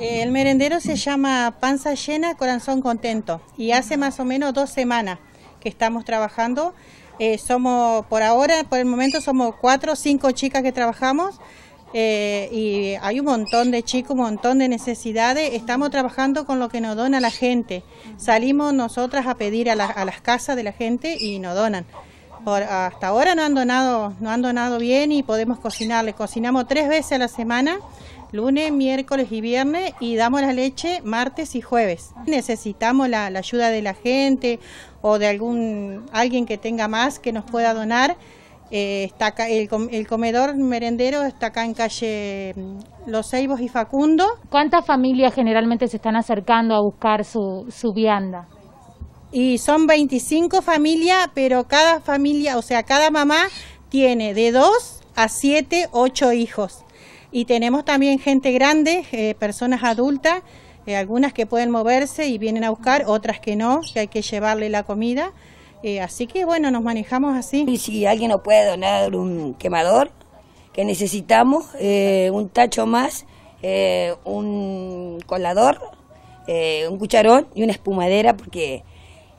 El merendero se llama Panza Llena, Corazón Contento y hace más o menos dos semanas que estamos trabajando. Eh, somos, por ahora, por el momento, somos cuatro o cinco chicas que trabajamos eh, y hay un montón de chicos, un montón de necesidades. Estamos trabajando con lo que nos dona la gente. Salimos nosotras a pedir a las casas de la gente y nos donan hasta ahora no han donado, no han donado bien y podemos cocinarle. Cocinamos tres veces a la semana, lunes, miércoles y viernes, y damos la leche martes y jueves. Necesitamos la, ayuda de la gente o de algún alguien que tenga más que nos pueda donar. Eh, está el, comedor merendero está acá en calle mm, Los Ceibos y Facundo. ¿Cuántas familias generalmente se están acercando a buscar su vianda? Y son 25 familias, pero cada familia, o sea, cada mamá tiene de 2 a 7, 8 hijos. Y tenemos también gente grande, eh, personas adultas, eh, algunas que pueden moverse y vienen a buscar, otras que no, que hay que llevarle la comida. Eh, así que bueno, nos manejamos así. Y si alguien nos puede donar un quemador, que necesitamos, un tacho más, un colador, un cucharón y una espumadera, porque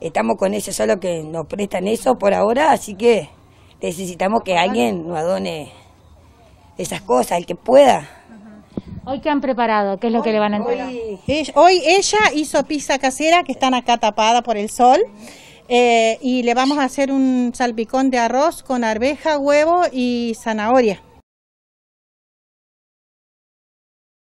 estamos con eso solo que nos prestan eso por ahora, así que necesitamos que alguien nos adone esas cosas, el que pueda. ¿Hoy qué han preparado? ¿Qué es lo que le van a entregar? Hoy... ella hizo pizza casera que están acá tapada por el sol. Eh, y le vamos a hacer un salpicón de arroz con arveja, huevo y zanahoria.